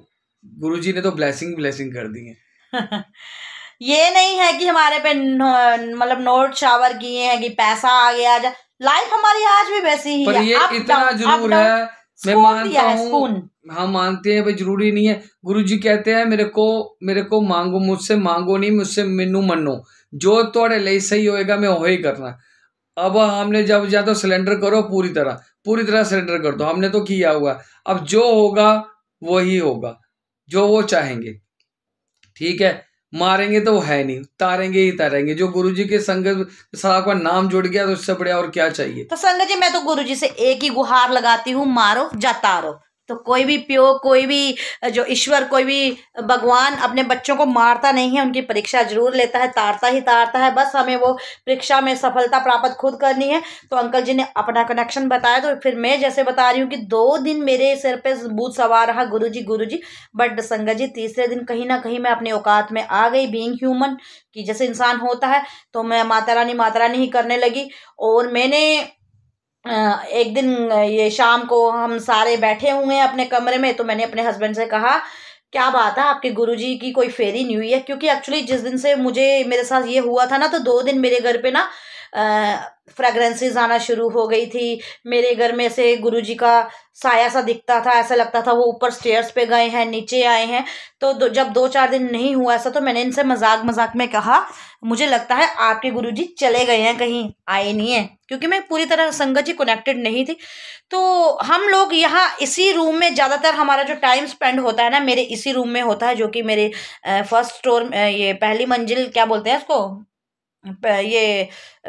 गुरुजी ने तो ब्लैसिंग ब्लैसिंग कर दी है ये नहीं है कि हमारे पे मतलब नोट शावर किए हैं कि पैसा आ गया लाइफ हमारी आज भी वैसी ही पर है ये इतना जरूर है मैं मानता हूँ हाँ मानते हैं भाई जरूरी नहीं है गुरु जी कहते हैं मेरे को मेरे को मांगो मुझसे मांगो नहीं मुझसे मेनू मनो जो थोड़े लिए सही होएगा मैं वही करना अब हमने जब जा तो सिलेंडर करो पूरी तरह पूरी तरह सिलेंडर कर दो हमने तो किया हुआ अब जो होगा वही होगा जो वो चाहेंगे ठीक है मारेंगे तो वो है नहीं तारेंगे ही तारेंगे जो गुरु जी के संगत साहब का नाम जुड़ गया तो उससे बढ़िया और क्या चाहिए तो संगत जी मैं तो गुरु जी से एक ही गुहार लगाती हूँ मारो जा तारो तो कोई भी प्यो कोई भी जो ईश्वर कोई भी भगवान अपने बच्चों को मारता नहीं है उनकी परीक्षा जरूर लेता है तारता ही तारता है बस हमें वो परीक्षा में सफलता प्राप्त खुद करनी है तो अंकल जी ने अपना कनेक्शन बताया तो फिर मैं जैसे बता रही हूँ कि दो दिन मेरे सिर पे भूत सवार रहा गुरु जी गुरु जी बट संगत जी तीसरे दिन कहीं ना कहीं मैं अपने औकात में आ गई बींग ह्यूमन कि जैसे इंसान होता है तो मैं माता रानी माता रानी ही करने लगी और मैंने एक दिन ये शाम को हम सारे बैठे हुए हैं अपने कमरे में तो मैंने अपने हस्बैंड से कहा क्या बात है आपके गुरुजी की कोई फेरी नहीं हुई है क्योंकि एक्चुअली जिस दिन से मुझे मेरे साथ ये हुआ था ना तो दो दिन मेरे घर पे ना फ्रेगरेंसेस आना शुरू हो गई थी मेरे घर में से गुरुजी का साया सा दिखता था ऐसा लगता था वो ऊपर स्टेयर्स पे गए हैं नीचे आए हैं तो दो, जब दो चार दिन नहीं हुआ ऐसा तो मैंने इनसे मजाक मजाक में कहा मुझे लगता है आपके गुरुजी चले गए हैं कहीं आए नहीं है क्योंकि मैं पूरी तरह संगत जी कनेक्टेड नहीं थी तो हम लोग यहाँ इसी रूम में ज़्यादातर हमारा जो टाइम स्पेंड होता है ना मेरे इसी रूम में होता है जो कि मेरे फर्स्ट स्टोर ये पहली मंजिल क्या बोलते हैं इसको ये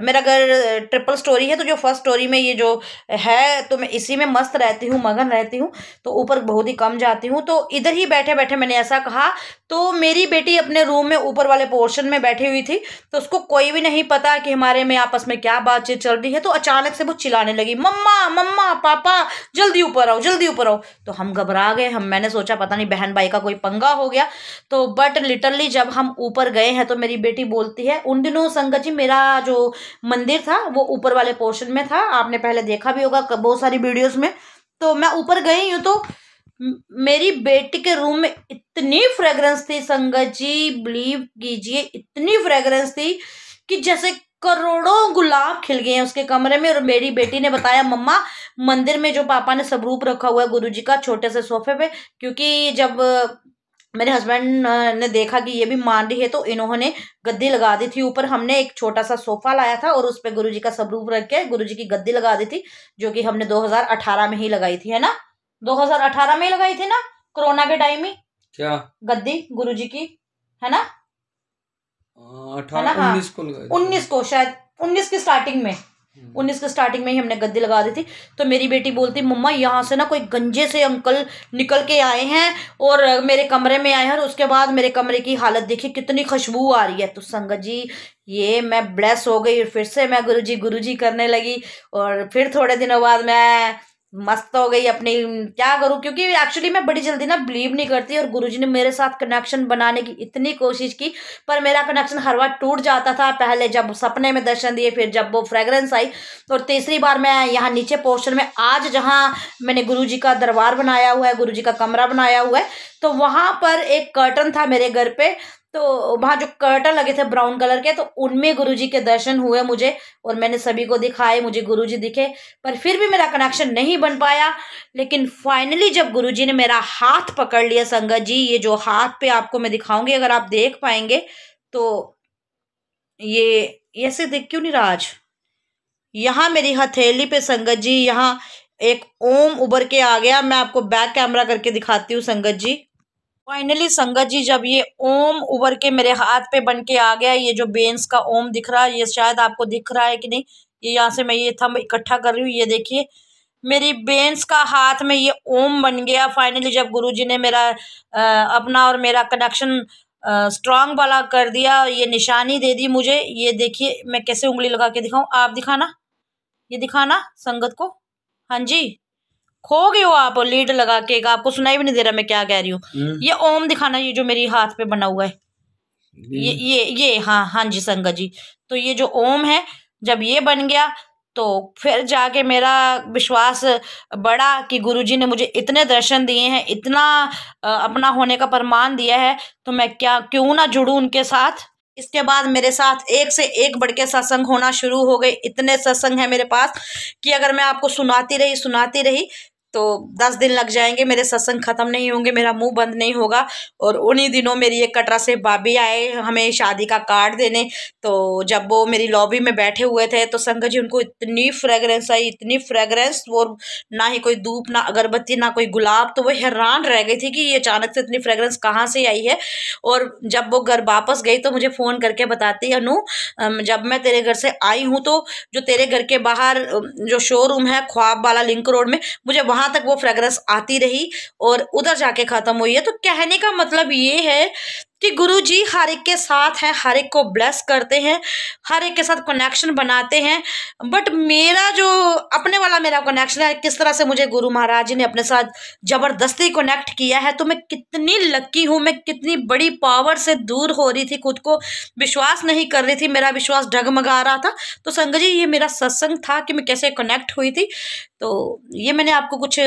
मेरा अगर ट्रिपल स्टोरी है तो जो फर्स्ट स्टोरी में ये जो है तो मैं इसी में मस्त रहती हूँ मगन रहती हूँ तो ऊपर बहुत ही कम जाती हूँ तो इधर ही बैठे बैठे मैंने ऐसा कहा तो मेरी बेटी अपने रूम में ऊपर वाले पोर्शन में बैठी हुई थी तो उसको कोई भी नहीं पता कि हमारे में आपस में क्या बातचीत चल रही है तो अचानक से वो चिल्लाने लगी मम्मा मम्मा पापा जल्दी ऊपर आओ जल्दी ऊपर आओ तो हम घबरा गए हम मैंने सोचा पता नहीं बहन भाई का कोई पंगा हो गया तो बट लिटरली जब हम ऊपर गए हैं तो मेरी बेटी बोलती है उन दिनों संगत जी मेरा जो मंदिर था वो ऊपर वाले पोर्शन में था आपने पहले देखा भी होगा बहुत सारी वीडियोस में तो मैं ऊपर गई हूँ तो मेरी बेटी के रूम में इतनी फ्रेगरेंस थी संगत जी बिलीव कीजिए इतनी फ्रेगरेंस थी कि जैसे करोड़ों गुलाब खिल गए हैं उसके कमरे में और मेरी बेटी ने बताया मम्मा मंदिर में जो पापा ने स्वरूप रखा हुआ है गुरुजी का छोटे से सोफे पे क्योंकि जब मेरे हस्बैंड ने देखा कि ये भी मान रही है तो इन्होंने गद्दी लगा दी थी ऊपर हमने एक छोटा सा सोफा लाया था और उस पर गुरु जी का स्वरूप रख के गुरु जी की गद्दी लगा दी थी जो कि हमने 2018 में ही लगाई थी है ना 2018 में ही लगाई थी ना कोरोना के टाइम ही क्या गद्दी गुरु जी की है ना हाँ, अठारह हाँ। उन्नीस को शायद उन्नीस की स्टार्टिंग में हम्म। उन्नीस के स्टार्टिंग में ही हमने गद्दी लगा दी थी तो मेरी बेटी बोलती मम्मा यहाँ से ना कोई गंजे से अंकल निकल के आए हैं और मेरे कमरे में आए हैं और उसके बाद मेरे कमरे की हालत देखी कितनी खुशबू आ रही है तो संगत जी ये मैं ब्लेस हो गई और फिर से मैं गुरुजी गुरुजी करने लगी और फिर थोड़े दिनों बाद मैं मस्त हो गई अपनी क्या करूँ क्योंकि एक्चुअली मैं बड़ी जल्दी ना बिलीव नहीं करती और गुरुजी ने मेरे साथ कनेक्शन बनाने की इतनी कोशिश की पर मेरा कनेक्शन हर बार टूट जाता था पहले जब सपने में दर्शन दिए फिर जब वो फ्रेगरेंस आई और तीसरी बार मैं यहाँ नीचे पोस्टर में आज जहाँ मैंने गुरु का दरबार बनाया हुआ है गुरु का कमरा बनाया हुआ है तो वहाँ पर एक कर्टन था मेरे घर पर तो वहाँ जो कर्टन लगे थे ब्राउन कलर के तो उनमें गुरुजी के दर्शन हुए मुझे और मैंने सभी को दिखाए मुझे गुरुजी दिखे पर फिर भी मेरा कनेक्शन नहीं बन पाया लेकिन फाइनली जब गुरुजी ने मेरा हाथ पकड़ लिया संगत जी ये जो हाथ पे आपको मैं दिखाऊंगी अगर आप देख पाएंगे तो ये ऐसे देख क्यों नहीं राज आज यहाँ मेरी हथेली पे संगत जी यहाँ एक ओम उभर के आ गया मैं आपको बैक कैमरा करके दिखाती हूँ संगत जी फाइनली संगत जी जब ये ओम उबर के मेरे हाथ पे बन के आ गया ये जो बेंस का ओम दिख रहा है ये शायद आपको दिख रहा है कि नहीं ये यहाँ से मैं ये थम इकट्ठा कर रही हूँ ये देखिए मेरी बेंस का हाथ में ये ओम बन गया फाइनली जब गुरुजी ने मेरा आ, अपना और मेरा कनेक्शन स्ट्रांग वाला कर दिया ये निशानी दे दी मुझे ये देखिए मैं कैसे उंगली लगा के दिखाऊँ आप दिखाना ये दिखाना संगत को हाँ जी खो गए हो आप लीड लगा के आपको सुनाई भी नहीं दे रहा मैं क्या कह रही हूँ हम्म। ये ओम दिखाना ये जो मेरी हाथ पे बना हुआ है हम्म। ये ये ये हाँ हाँ जी संगत जी तो ये जो ओम है जब ये बन गया तो फिर जाके मेरा विश्वास बढ़ा कि गुरुजी ने मुझे इतने दर्शन दिए हैं इतना अपना होने का प्रमाण दिया है तो मैं क्या क्यों ना जुड़ू उनके साथ इसके बाद मेरे साथ एक से एक बढ़ के सत्संग होना शुरू हो गए इतने सत्संग हैं मेरे पास कि अगर मैं आपको सुनाती रही सुनाती रही तो दस दिन लग जाएंगे मेरे सत्संग ख़त्म नहीं होंगे मेरा मुंह बंद नहीं होगा और उन्हीं दिनों मेरी एक कटरा से भाभी आए हमें शादी का कार्ड देने तो जब वो मेरी लॉबी में बैठे हुए थे तो संगत जी उनको इतनी फ्रेगरेंस आई इतनी फ्रेगरेंस वो ना ही कोई धूप ना अगरबत्ती ना कोई गुलाब तो वो हैरान रह गई थी कि ये अचानक से इतनी फ्रेगरेंस कहाँ से आई है और जब वो घर वापस गई तो मुझे फ़ोन करके बताती अनु जब मैं तेरे घर से आई हूँ तो जो तेरे घर के बाहर जो शोरूम है ख्वाब वाला लिंक रोड में मुझे वहाँ वहाँ तक वो फ्रेगरेंस आती रही और उधर जाके ख़त्म हुई है तो कहने का मतलब ये है कि गुरु जी हर एक के साथ हैं हर एक को ब्लेस करते हैं हर एक के साथ कनेक्शन बनाते हैं बट मेरा जो अपने वाला मेरा कनेक्शन है किस तरह से मुझे गुरु महाराज जी ने अपने साथ ज़बरदस्ती कनेक्ट किया है तो मैं कितनी लक्की हूँ मैं कितनी बड़ी पावर से दूर हो रही थी खुद को विश्वास नहीं कर रही थी मेरा विश्वास डगमगा रहा था तो संग जी ये मेरा सत्संग था कि मैं कैसे कनेक्ट हुई थी तो ये मैंने आपको कुछ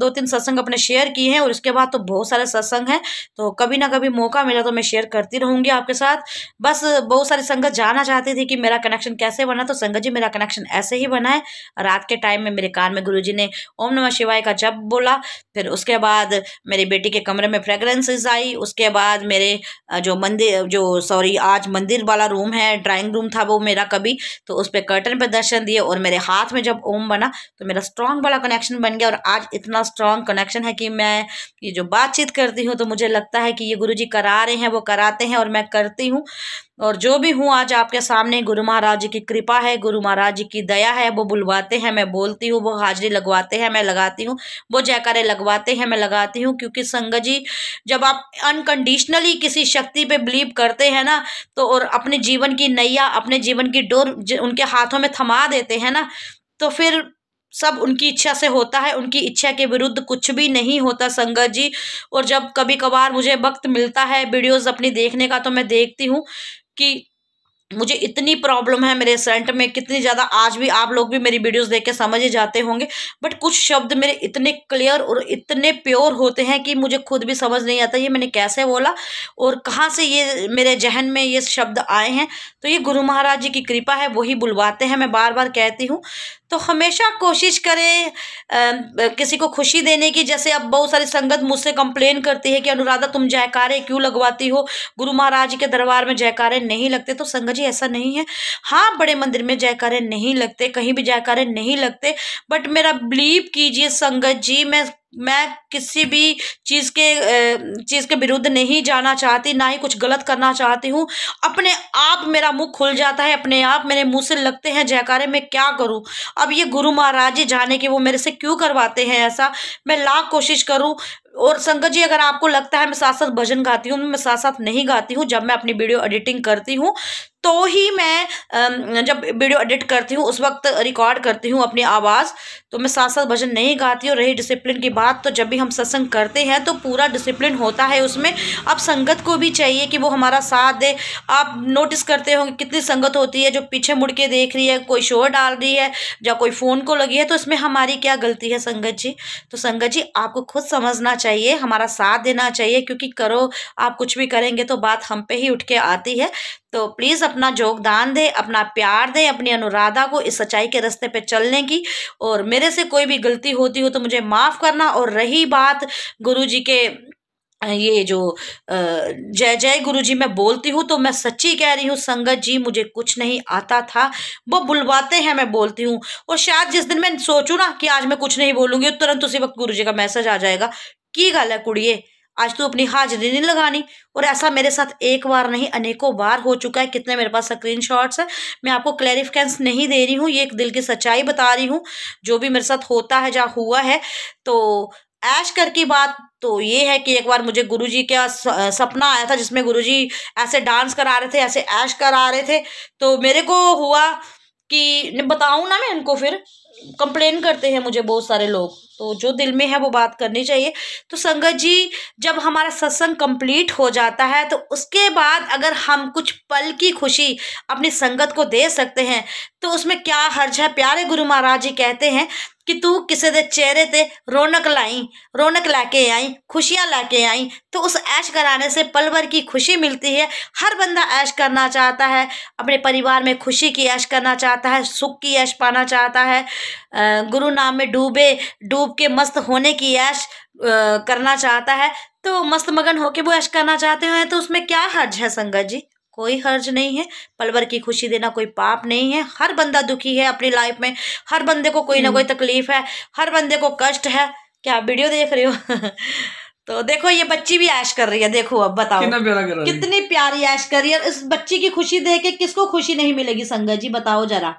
दो तीन सत्संग अपने शेयर किए हैं और उसके बाद तो बहुत सारे सत्संग हैं तो कभी ना कभी मौका मिला तो मैं शेयर करती रहूंगी आपके साथ बस बहुत सारी संगत जानना चाहती थी कि मेरा कनेक्शन कैसे बना तो संगत जी मेरा कनेक्शन ऐसे ही बना है रात के टाइम में मेरे कान में गुरु ने ओम नमः शिवाय का जब बोला फिर उसके बाद मेरी बेटी के कमरे में फ्रेगरेंसेज आई उसके बाद मेरे जो मंदिर जो सॉरी आज मंदिर वाला रूम है ड्राइंग रूम था वो मेरा कभी तो उस पर कर्टन पर दर्शन दिए और मेरे हाथ में जब ओम बना तो मेरा स्ट्रांग वाला कनेक्शन बन गया और आज इतना स्ट्रांग कनेक्शन है कि मैं ये जो बातचीत करती हूँ तो मुझे लगता है कि ये गुरु जी करा रहे हैं हैं वो कराते हैं और मैं करती हूँ और जो भी हूँ आज आपके सामने गुरु महाराज की कृपा है गुरु महाराज की दया है वो बुलवाते हैं मैं बोलती हूँ वो हाजिरी लगवाते हैं मैं लगाती हूँ वो जयकारे लगवाते हैं मैं लगाती हूँ क्योंकि संगत जी जब आप अनकंडीशनली किसी शक्ति पे बिलीव करते हैं ना तो और अपने जीवन की नैया अपने जीवन की डोर उनके हाथों में थमा देते हैं ना तो फिर सब उनकी इच्छा से होता है उनकी इच्छा के विरुद्ध कुछ भी नहीं होता संगत जी और जब कभी कभार मुझे वक्त मिलता है वीडियोस अपनी देखने का तो मैं देखती हूँ कि मुझे इतनी प्रॉब्लम है मेरे सेंट में कितनी ज़्यादा आज भी आप लोग भी मेरी वीडियोस देख के समझ ही जाते होंगे बट कुछ शब्द मेरे इतने क्लियर और इतने प्योर होते हैं कि मुझे खुद भी समझ नहीं आता ये मैंने कैसे बोला और कहाँ से ये मेरे जहन में ये शब्द आए हैं तो ये गुरु महाराज जी की कृपा है वही बुलवाते हैं मैं बार बार कहती हूँ तो हमेशा कोशिश करें किसी को खुशी देने की जैसे अब बहुत सारी संगत मुझसे कंप्लेन करती है कि अनुराधा तुम जयकारे क्यों लगवाती हो गुरु महाराज के दरबार में जयकारे नहीं लगते तो संगत जी ऐसा नहीं है हाँ बड़े मंदिर में जयकारे नहीं लगते कहीं भी जयकारे नहीं लगते बट मेरा बिलीव कीजिए संगत जी मैं मैं किसी भी चीज़ के चीज़ के विरुद्ध नहीं जाना चाहती ना ही कुछ गलत करना चाहती हूँ अपने आप मेरा मुंह खुल जाता है अपने आप मेरे मुंह से लगते हैं जयकारे मैं क्या करूँ अब ये गुरु महाराज जी जाने के वो मेरे से क्यों करवाते हैं ऐसा मैं लाख कोशिश करूँ और संगत जी अगर आपको लगता है मैं साथ साथ भजन गाती हूँ मैं साथ साथ नहीं गाती हूँ जब मैं अपनी वीडियो एडिटिंग करती हूँ तो ही मैं जब वीडियो एडिट करती हूँ उस वक्त रिकॉर्ड करती हूँ अपनी आवाज़ तो मैं साथ साथ भजन नहीं गाती और रही डिसिप्लिन की बात तो जब भी हम सत्संग करते हैं तो पूरा डिसिप्लिन होता है उसमें अब संगत को भी चाहिए कि वो हमारा साथ दे आप नोटिस करते होंगे कितनी संगत होती है जो पीछे मुड़ के देख रही है कोई शोर डाल रही है या कोई फ़ोन को लगी है तो इसमें हमारी क्या गलती है संगत जी तो संगत जी आपको खुद समझना चाहिए हमारा साथ देना चाहिए क्योंकि करो आप कुछ भी करेंगे तो बात हम पे ही उठ के आती है तो प्लीज़ अपना योगदान दें अपना प्यार दें अपनी अनुराधा को इस सच्चाई के रस्ते पे चलने की और मेरे से कोई भी गलती होती हो तो मुझे माफ़ करना और रही बात गुरु जी के ये जो जय जय गुरु जी मैं बोलती हूँ तो मैं सच्ची कह रही हूँ संगत जी मुझे कुछ नहीं आता था वो बुलवाते हैं मैं बोलती हूँ और शायद जिस दिन मैं सोचूँ ना कि आज मैं कुछ नहीं बोलूँगी तो तुरंत उसी वक्त गुरु जी का मैसेज आ जाएगा की गल है कुड़िए आज तू अपनी हाजिरी नहीं लगानी और ऐसा मेरे साथ एक बार नहीं अनेकों बार हो चुका है कितने मेरे पास स्क्रीन शॉट्स है मैं आपको क्लैरिफिकेंस नहीं दे रही हूँ ये एक दिल की सच्चाई बता रही हूँ जो भी मेरे साथ होता है जहाँ हुआ है तो ऐश कर की बात तो ये है कि एक बार मुझे गुरुजी का सपना आया था जिसमें गुरुजी ऐसे डांस करा रहे थे ऐसे ऐश करा रहे थे तो मेरे को हुआ कि बताऊँ ना मैं इनको फिर कंप्लेन करते हैं मुझे बहुत सारे लोग तो जो दिल में है वो बात करनी चाहिए तो संगत जी जब हमारा सत्संग कंप्लीट हो जाता है तो उसके बाद अगर हम कुछ पल की खुशी अपनी संगत को दे सकते हैं तो उसमें क्या हर्ज है प्यारे गुरु महाराज जी कहते हैं कि तू किसी के चेहरे पर रौनक लाई रौनक के आई खुशियाँ के आई तो उस ऐश कराने से पल भर की खुशी मिलती है हर बंदा ऐश करना चाहता है अपने परिवार में खुशी की ऐश करना चाहता है सुख की ऐश पाना चाहता है गुरु नाम में डूबे डूब के मस्त होने की ऐश करना चाहता है तो मस्त मगन होके वो ऐश करना चाहते हैं तो उसमें क्या हर्ज है संगत जी कोई हर्ज नहीं है पलवर की खुशी देना कोई पाप नहीं है हर बंदा दुखी है अपनी लाइफ में हर बंदे को कोई ना कोई हम्म। तकलीफ है हर बंदे को कष्ट है क्या वीडियो देख रहे हो तो देखो ये बच्ची भी ऐश कर रही है देखो अब बताओ कितना प्यारा कर रही कितनी प्यारी ऐश कर रही है इस बच्ची की खुशी देख के किसको खुशी नहीं मिलेगी संगत जी बताओ जरा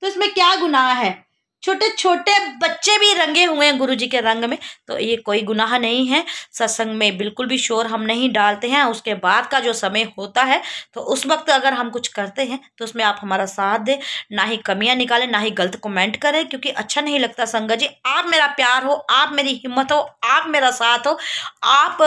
तो इसमें क्या गुनाह है छोटे छोटे बच्चे भी रंगे हुए हैं गुरुजी के रंग में तो ये कोई गुनाह नहीं है सत्संग में बिल्कुल भी शोर हम नहीं डालते हैं उसके बाद का जो समय होता है तो उस वक्त अगर हम कुछ करते हैं तो उसमें आप हमारा साथ दें ना ही कमियाँ निकालें ना ही गलत कमेंट करें क्योंकि अच्छा नहीं लगता संगत जी आप मेरा प्यार हो आप मेरी हिम्मत हो आप मेरा साथ हो आप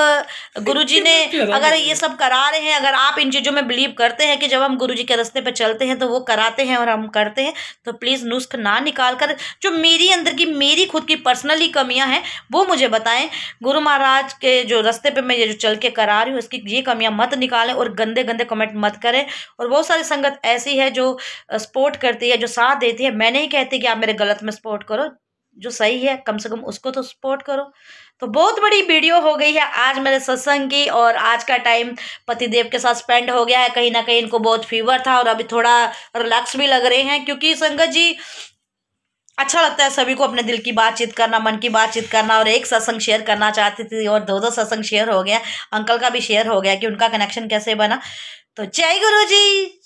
गुरु ने अगर ये सब करा रहे हैं अगर आप इन चीज़ों में बिलीव करते हैं कि जब हम गुरु के रस्ते पर चलते हैं तो वो कराते हैं और हम करते हैं तो प्लीज़ नुस्ख ना निकाल कर जो मेरी अंदर की मेरी खुद की पर्सनली कमियां हैं वो मुझे बताएं गुरु महाराज के जो रास्ते पे मैं ये जो चल के करा रही हूँ इसकी ये कमियां मत निकालें और गंदे गंदे कमेंट मत करें और बहुत सारी संगत ऐसी है जो सपोर्ट करती है जो साथ देती है मैं नहीं कहती कि आप मेरे गलत में सपोर्ट करो जो सही है कम से कम उसको तो सपोर्ट करो तो बहुत बड़ी वीडियो हो गई है आज मेरे सत्संग की और आज का टाइम पतिदेव के साथ स्पेंड हो गया है कहीं ना कहीं इनको बहुत फीवर था और अभी थोड़ा रिलैक्स भी लग रहे हैं क्योंकि संगत जी अच्छा लगता है सभी को अपने दिल की बातचीत करना मन की बातचीत करना और एक सत्संग शेयर करना चाहती थी और दो दो सत्संग शेयर हो गया अंकल का भी शेयर हो गया कि उनका कनेक्शन कैसे बना तो जय गुरु जी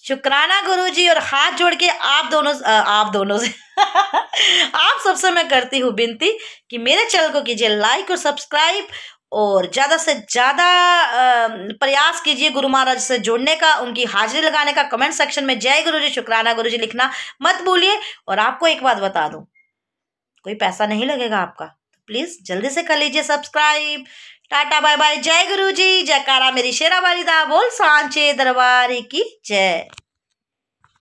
शुक्राना गुरु जी और हाथ जोड़ के आप दोनों आप दोनों से आप सबसे मैं करती हूँ विनती कि मेरे चैनल को कीजिए लाइक और सब्सक्राइब और ज़्यादा से ज़्यादा प्रयास कीजिए गुरु महाराज से जुड़ने का उनकी हाजिरी लगाने का कमेंट सेक्शन में जय गुरु जी शुक्राना गुरु जी लिखना मत भूलिए और आपको एक बात बता दूँ कोई पैसा नहीं लगेगा आपका तो प्लीज़ जल्दी से कर लीजिए सब्सक्राइब टाटा बाय बाय जय गुरु जी जयकारा मेरी शेरा दा बोल सांचे दरबारी की जय